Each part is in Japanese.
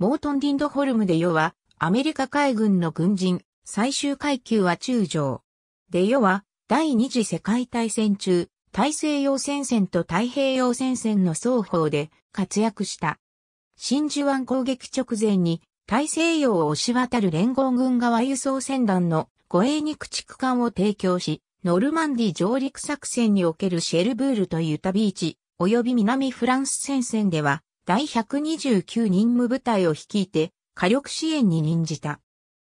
モートン・ディンドホルム・デヨは、アメリカ海軍の軍人、最終階級は中将。デヨは、第二次世界大戦中、大西洋戦線と太平洋戦線の双方で活躍した。真珠湾攻撃直前に、大西洋を押し渡る連合軍側輸送船団の護衛に駆逐艦を提供し、ノルマンディ上陸作戦におけるシェルブールとユタビーチ、及び南フランス戦線では、第129任務部隊を率いて火力支援に任じた。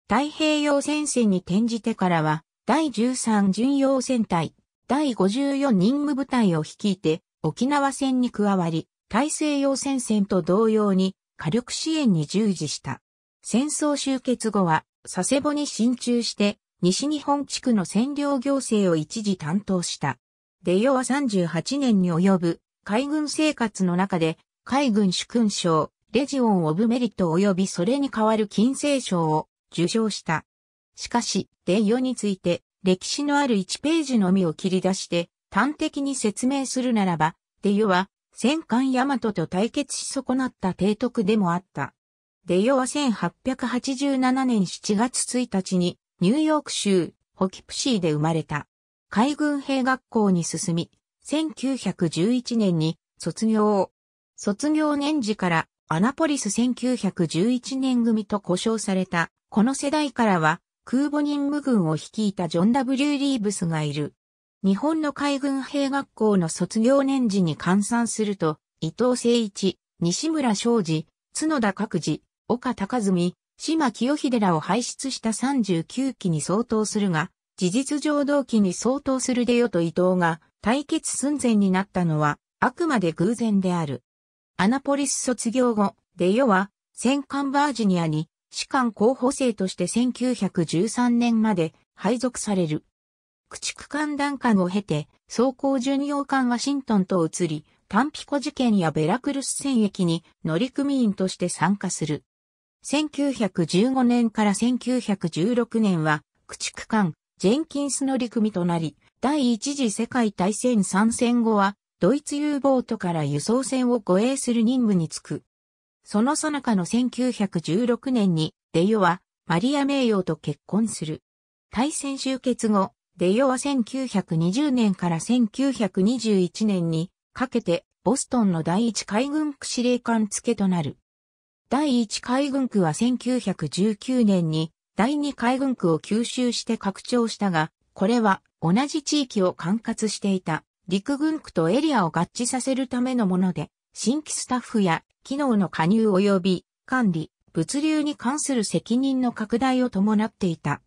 太平洋戦線に転じてからは、第13巡洋戦隊、第54任務部隊を率いて沖縄戦に加わり、大西洋戦線と同様に火力支援に従事した。戦争終結後は佐世保に進駐して西日本地区の占領行政を一時担当した。出世は38年に及ぶ海軍生活の中で海軍主勲章、レジオン・オブ・メリット及びそれに代わる金星賞を受賞した。しかし、デイヨについて、歴史のある1ページのみを切り出して、端的に説明するならば、デイヨは、戦艦ヤマトと対決し損なった提督でもあった。デイヨは1887年7月1日に、ニューヨーク州、ホキプシーで生まれた。海軍兵学校に進み、1911年に卒業を卒業年次からアナポリス1911年組と呼称された、この世代からは、空母任務軍を率いたジョン・ W・ リーブスがいる。日本の海軍兵学校の卒業年次に換算すると、伊藤誠一、西村昌司、角田角次、岡高澄、島清秀らを輩出した39期に相当するが、事実上同期に相当するでよと伊藤が対決寸前になったのは、あくまで偶然である。アナポリス卒業後、デヨは、戦艦バージニアに、士官候補生として1913年まで配属される。駆逐艦弾艦を経て、装甲巡洋艦ワシントンと移り、タンピコ事件やベラクルス戦役に乗組員として参加する。1915年から1916年は、駆逐艦、ジェンキンス乗組となり、第一次世界大戦参戦後は、ドイツ U ボートから輸送船を護衛する任務に就く。その最中の1916年に、デヨは、マリア・メイと結婚する。大戦終結後、デヨは1920年から1921年にかけて、ボストンの第一海軍区司令官付けとなる。第一海軍区は1919年に第二海軍区を吸収して拡張したが、これは同じ地域を管轄していた陸軍区とエリアを合致させるためのもので、新規スタッフや機能の加入及び管理、物流に関する責任の拡大を伴っていた。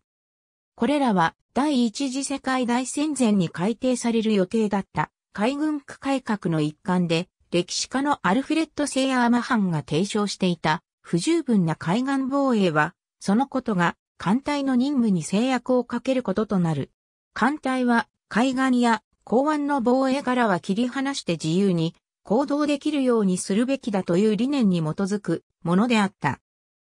これらは第一次世界大戦前に改定される予定だった海軍区改革の一環で、歴史家のアルフレッド・セイアーマハンが提唱していた不十分な海岸防衛は、そのことが艦隊の任務に制約をかけることとなる。艦隊は海岸や港湾の防衛からは切り離して自由に行動できるようにするべきだという理念に基づくものであった。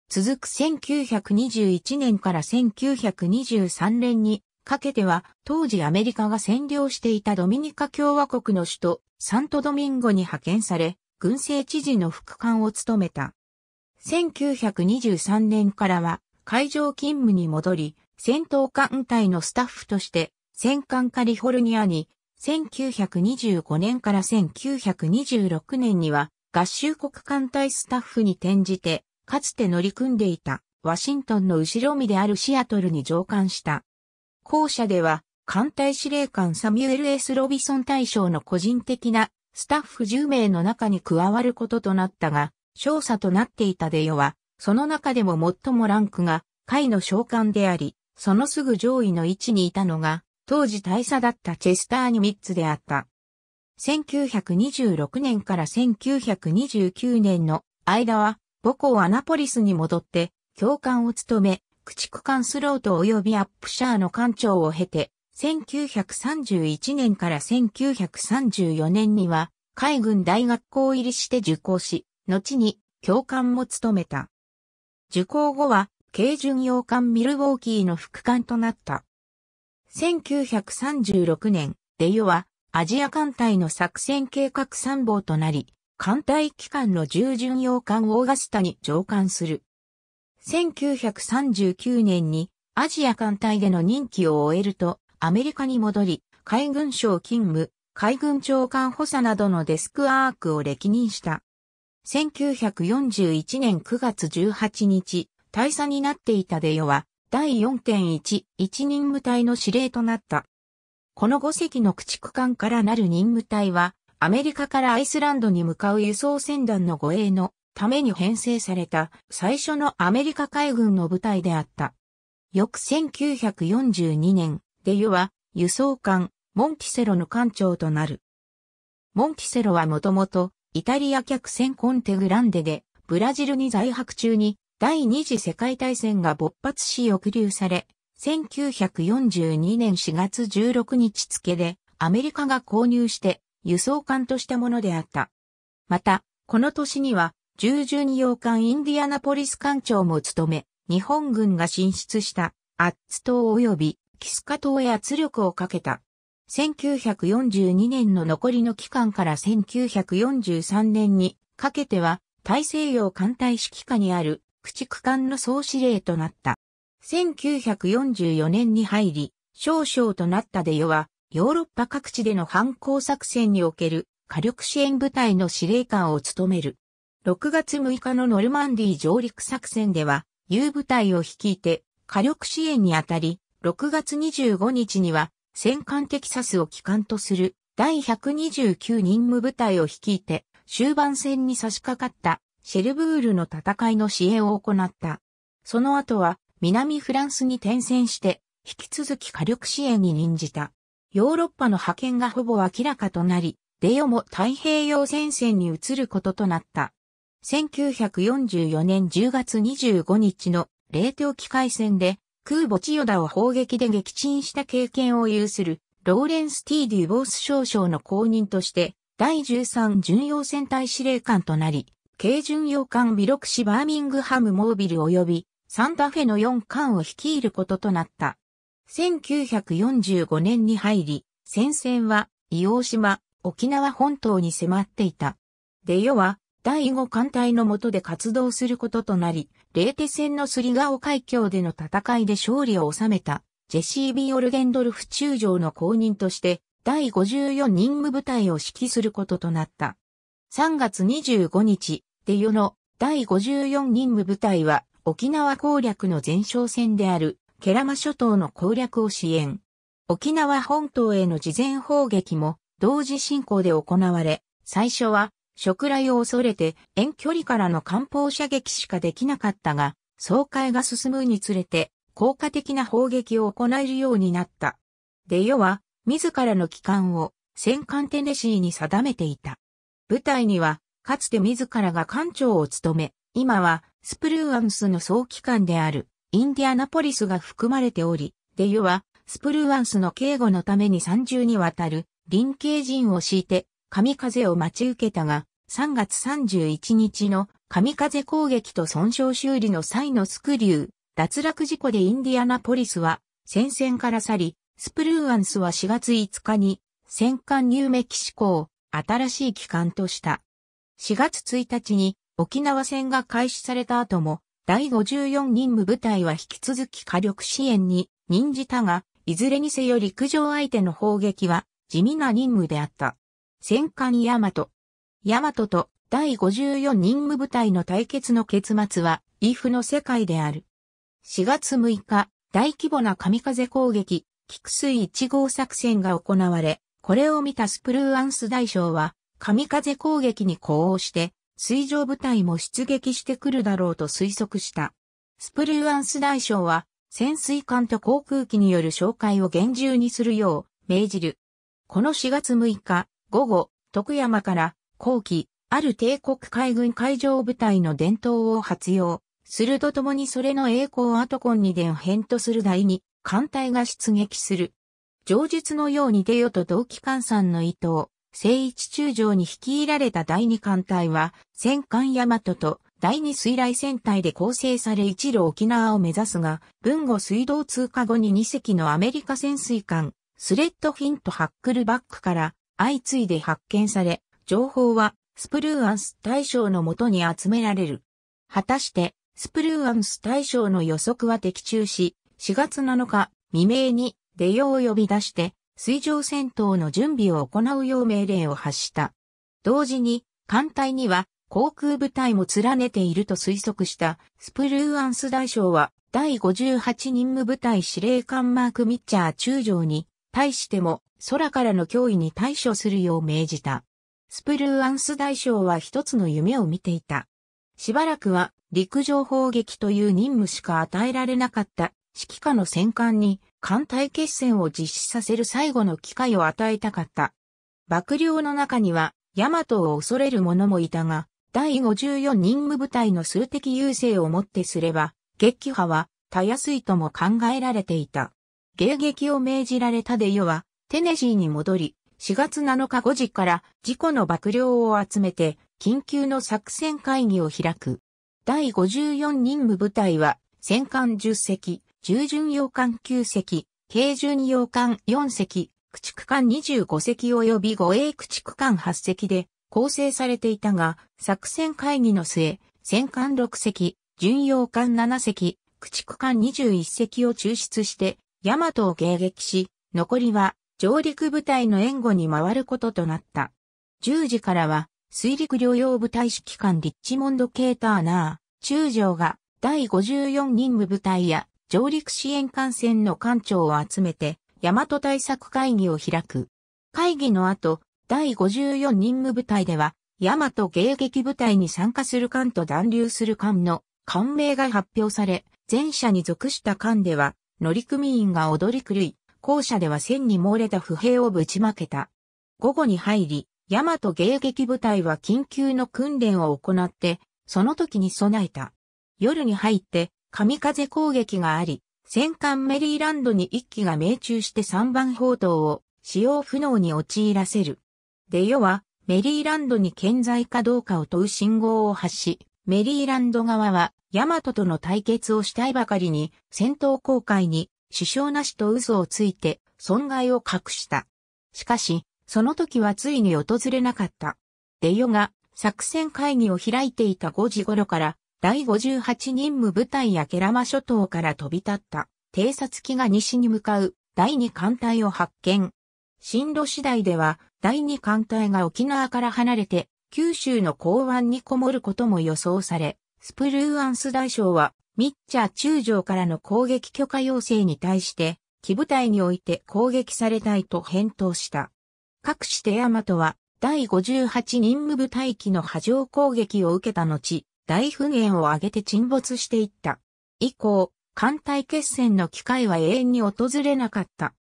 続く1921年から1923年にかけては、当時アメリカが占領していたドミニカ共和国の首都サントドミンゴに派遣され、軍政知事の副官を務めた。1923年からは海上勤務に戻り、戦闘艦隊のスタッフとして、戦艦カリフォルニアに1925年から1926年には合衆国艦隊スタッフに転じて、かつて乗り組んでいたワシントンの後ろ身であるシアトルに上艦した。後者では、艦隊司令官サミュエル・ S・ ロビソン大将の個人的なスタッフ10名の中に加わることとなったが、少佐となっていたデヨは、その中でも最もランクが、下位の将官であり、そのすぐ上位の位置にいたのが、当時大佐だったチェスター・ニミッツであった。1926年から1929年の間は母校アナポリスに戻って教官を務め、駆逐艦スロート及びアップシャーの艦長を経て、1931年から1934年には海軍大学校入りして受講し、後に教官も務めた。受講後は軽巡洋艦ミルウォーキーの副艦となった。1936年、デヨはアジア艦隊の作戦計画参謀となり、艦隊機関の従巡洋艦オーガスタに上艦する。1939年にアジア艦隊での任期を終えると、アメリカに戻り、海軍省勤務、海軍長官補佐などのデスクアークを歴任した。1941年9月18日、大佐になっていたデヨは、第4.1、一任務隊の司令となった。この5隻の駆逐艦からなる任務隊は、アメリカからアイスランドに向かう輸送船団の護衛のために編成された最初のアメリカ海軍の部隊であった。翌1942年、デユは輸送艦モンティセロの艦長となる。モンティセロはもともとイタリア客船コンテグランデでブラジルに在泊中に第二次世界大戦が勃発し抑留され、1942年4月16日付でアメリカが購入して輸送艦としたものであった。また、この年には従順洋艦インディアナポリス艦長も務め、日本軍が進出したアッツ島及びキスカ島へ圧力をかけた。1942年の残りの期間から1943年にかけては大西洋艦隊指揮下にある駆逐艦の総司令となった。1944年に入り、少将となったデヨは、ヨーロッパ各地での反抗作戦における火力支援部隊の司令官を務める。6月6日のノルマンディ上陸作戦では、U 部隊を率いて火力支援にあたり、6月25日には戦艦テキサスを機関とする第129任務部隊を率いて終盤戦に差し掛かったシェルブールの戦いの支援を行った。その後は南フランスに転戦して引き続き火力支援に任じた。ヨーロッパの派遣がほぼ明らかとなり、デヨも太平洋戦線に移ることとなった。1944年10月25日の冷凍機械戦で空母チヨダを砲撃で撃沈した経験を有するローレンス・ティー・デュボース少将の後任として第13巡洋戦隊司令官となり、軽巡洋艦ビロクシバーミングハムモービル及びサンタフェの4艦を率いることとなった。1945年に入り、戦線は伊王島、沖縄本島に迫っていた。で世は、第5艦隊の下で活動することとなり、レーテ戦のスリガオ海峡での戦いで勝利を収めた、ジェシー・ビオルゲンドルフ中将の後任として、第54任務部隊を指揮することとなった。3月25日、で与の第54任務部隊は沖縄攻略の前哨戦であるケラマ諸島の攻略を支援。沖縄本島への事前砲撃も同時進行で行われ、最初は食雷を恐れて遠距離からの艦砲射撃しかできなかったが、総会が進むにつれて効果的な砲撃を行えるようになった。でヨは自らの機関を戦艦テネシーに定めていた。部隊にはかつて自らが艦長を務め、今はスプルーアンスの総機関であるインディアナポリスが含まれており、デユはスプルーアンスの警護のために30にわたる臨刑陣を敷いて神風を待ち受けたが、3月31日の神風攻撃と損傷修理の際のスクリュー、脱落事故でインディアナポリスは戦線から去り、スプルーアンスは4月5日に戦艦ニューメキシコを新しい機関とした。4月1日に沖縄戦が開始された後も、第54任務部隊は引き続き火力支援に任じたが、いずれにせよ陸上相手の砲撃は地味な任務であった。戦艦ヤマト。ヤマトと第54任務部隊の対決の結末は、イフの世界である。4月6日、大規模な神風攻撃、菊水1号作戦が行われ、これを見たスプルーアンス大将は、神風攻撃に呼応して、水上部隊も出撃してくるだろうと推測した。スプルーアンス大将は、潜水艦と航空機による紹介を厳重にするよう命じる。この4月6日、午後、徳山から後期、ある帝国海軍海上部隊の伝統を発用、するとともにそれの栄光アトコンに伝編とする第に、艦隊が出撃する。上述のように出よと同期艦さんの意図を聖一中将に率いられた第二艦隊は、戦艦大和と第二水雷戦隊で構成され一路沖縄を目指すが、文後水道通過後に2隻のアメリカ潜水艦、スレッドフィンとハックルバックから相次いで発見され、情報はスプルーアンス大将のもとに集められる。果たして、スプルーアンス大将の予測は的中し、4月7日未明に出よを呼び出して、水上戦闘の準備を行うよう命令を発した。同時に、艦隊には航空部隊も連ねていると推測したスプルーアンス大将は第58任務部隊司令官マーク・ミッチャー中将に対しても空からの脅威に対処するよう命じた。スプルーアンス大将は一つの夢を見ていた。しばらくは陸上砲撃という任務しか与えられなかった指揮下の戦艦に艦隊決戦を実施させる最後の機会を与えたかった。幕僚の中には、ヤマトを恐れる者もいたが、第54任務部隊の数的優勢をもってすれば、撃破は、たやすいとも考えられていた。迎撃を命じられたでよは、テネシーに戻り、4月7日5時から事故の幕僚を集めて、緊急の作戦会議を開く。第54任務部隊は、戦艦10隻、従順洋艦9隻、軽巡洋艦4隻、駆逐艦25隻及び護衛駆逐艦8隻で構成されていたが、作戦会議の末、戦艦6隻、巡洋艦7隻、駆逐艦21隻を抽出して、大和を迎撃し、残りは上陸部隊の援護に回ることとなった。10時からは、水陸両用部隊指揮官リッチモンド・ケーターナー、中将が第54任務部隊や上陸支援艦船の艦長を集めて、大和対策会議を開く。会議の後、第54任務部隊では、大和迎撃部隊に参加する艦と断流する艦の艦名が発表され、前者に属した艦では、乗組員が踊り狂い、後者では戦に漏れた不平をぶちまけた。午後に入り、大和迎撃部隊は緊急の訓練を行って、その時に備えた。夜に入って、神風攻撃があり、戦艦メリーランドに1機が命中して3番砲塔を使用不能に陥らせる。で世はメリーランドに健在かどうかを問う信号を発し、メリーランド側はヤマトとの対決をしたいばかりに戦闘航海に支障なしと嘘をついて損害を隠した。しかし、その時はついに訪れなかった。で世が作戦会議を開いていた5時頃から第58任務部隊やケラマ諸島から飛び立った偵察機が西に向かう第2艦隊を発見。進路次第では第2艦隊が沖縄から離れて九州の港湾にこもることも予想され、スプルーアンス大将はミッチャー中将からの攻撃許可要請に対して、機部隊において攻撃されたいと返答した。各してヤマトは第58任務部隊機の波状攻撃を受けた後、大噴煙を上げて沈没していった。以降、艦隊決戦の機会は永遠に訪れなかった。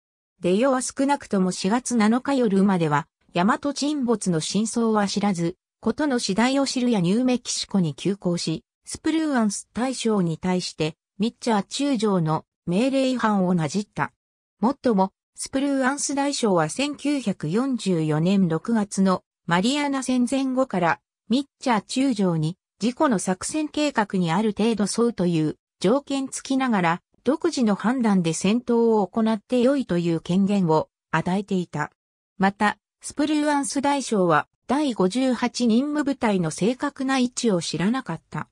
出ヨは少なくとも4月7日夜までは、大和沈没の真相は知らず、ことの次第を知るやニューメキシコに急行し、スプルーアンス大将に対して、ミッチャー中将の命令違反をなじった。もっとも、スプルーアンス大将は1944年6月のマリアナ戦前後から、ミッチャー中将に事故の作戦計画にある程度沿うという条件付きながら、独自の判断で戦闘を行って良いという権限を与えていた。また、スプルーアンス大将は第58任務部隊の正確な位置を知らなかった。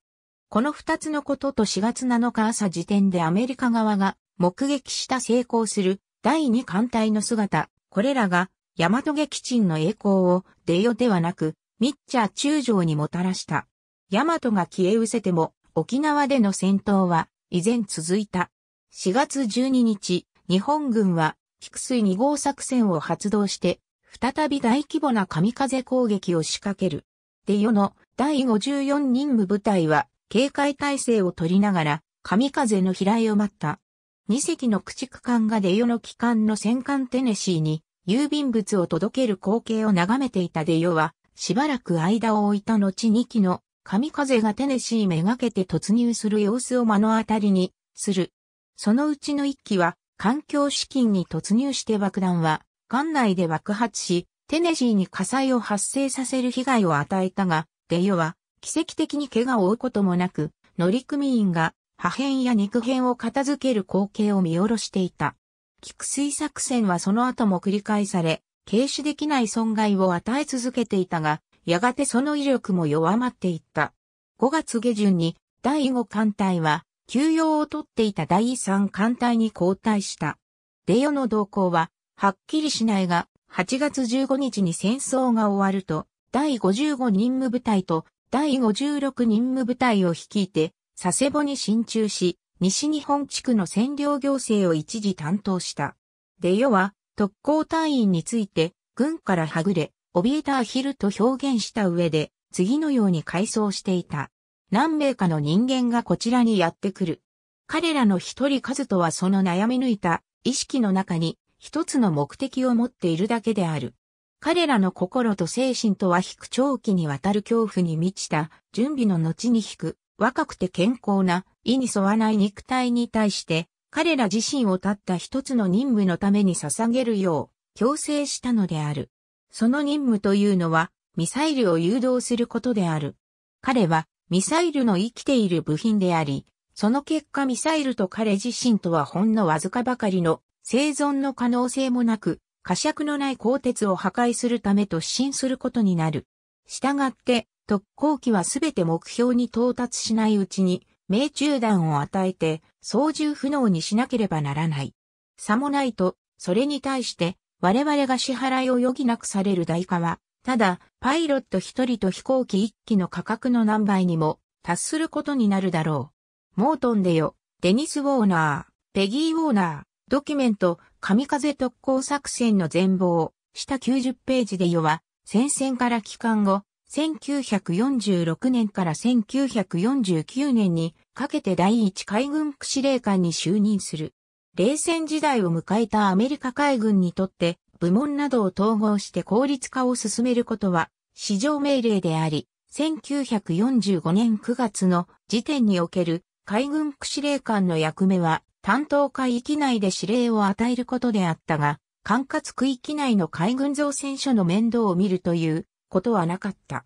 この二つのことと4月7日朝時点でアメリカ側が目撃した成功する第2艦隊の姿、これらが大和撃沈の栄光を出よではなく、ミッチャー中将にもたらした。大和が消え失せても、沖縄での戦闘は依然続いた。4月12日、日本軍は、菊水2号作戦を発動して、再び大規模な神風攻撃を仕掛ける。で世の第54任務部隊は、警戒態勢を取りながら、神風の飛来を待った。2隻の駆逐艦がデ世の機関の戦艦テネシーに郵便物を届ける光景を眺めていた出世は、しばらく間を置いた後2機の神風がテネシーめがけて突入する様子を目の当たりにする。そのうちの一機は環境資金に突入して爆弾は艦内で爆発し、テネシーに火災を発生させる被害を与えたが、デヨは奇跡的に怪我を負うこともなく、乗組員が破片や肉片を片付ける光景を見下ろしていた。菊水作戦はその後も繰り返され、軽視できない損害を与え続けていたが、やがてその威力も弱まっていった。5月下旬に第5艦隊は休養を取っていた第3艦隊に交代した。デヨの動向ははっきりしないが8月15日に戦争が終わると第55任務部隊と第56任務部隊を率いて佐世保に進駐し西日本地区の占領行政を一時担当した。デヨは特攻隊員について軍からはぐれ怯えたアヒルと表現した上で、次のように回想していた。何名かの人間がこちらにやってくる。彼らの一人数とはその悩み抜いた意識の中に一つの目的を持っているだけである。彼らの心と精神とは引く長期にわたる恐怖に満ちた準備の後に引く若くて健康な意に沿わない肉体に対して彼ら自身を立った一つの任務のために捧げるよう強制したのである。その任務というのは、ミサイルを誘導することである。彼は、ミサイルの生きている部品であり、その結果ミサイルと彼自身とはほんのわずかばかりの生存の可能性もなく、呵責のない鋼鉄を破壊するため突進することになる。したがって、特攻機はすべて目標に到達しないうちに、命中弾を与えて、操縦不能にしなければならない。さもないと、それに対して、我々が支払いを余儀なくされる代価は、ただ、パイロット一人と飛行機一機の価格の何倍にも達することになるだろう。モートンデよ、デニス・ウォーナー、ペギー・ウォーナー、ドキュメント、神風特攻作戦の全貌、下90ページでよは、戦線から帰還後、1946年から1949年にかけて第一海軍区司令官に就任する。冷戦時代を迎えたアメリカ海軍にとって部門などを統合して効率化を進めることは市場命令であり、1945年9月の時点における海軍区司令官の役目は担当海域内で指令を与えることであったが、管轄区域内の海軍造船所の面倒を見るということはなかった。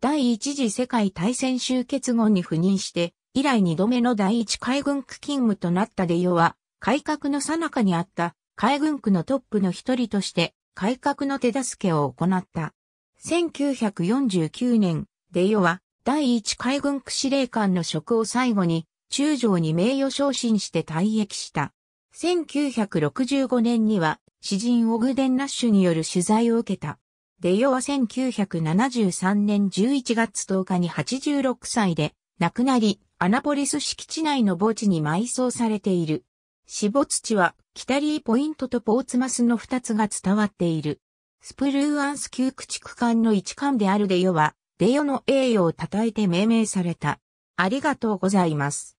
第一次世界大戦終結後に赴任して、以来二度目の第一海軍区勤務となったでよは、改革の最中にあった海軍区のトップの一人として改革の手助けを行った。1949年、デイオは第一海軍区司令官の職を最後に中将に名誉昇進して退役した。1965年には詩人オグデン・ナッシュによる取材を受けた。デイオは1973年11月10日に86歳で亡くなり、アナポリス敷地内の墓地に埋葬されている。死没地は、キタリーポイントとポーツマスの二つが伝わっている。スプルーアンス旧駆逐艦の一艦であるデヨは、デヨの栄誉を称えて命名された。ありがとうございます。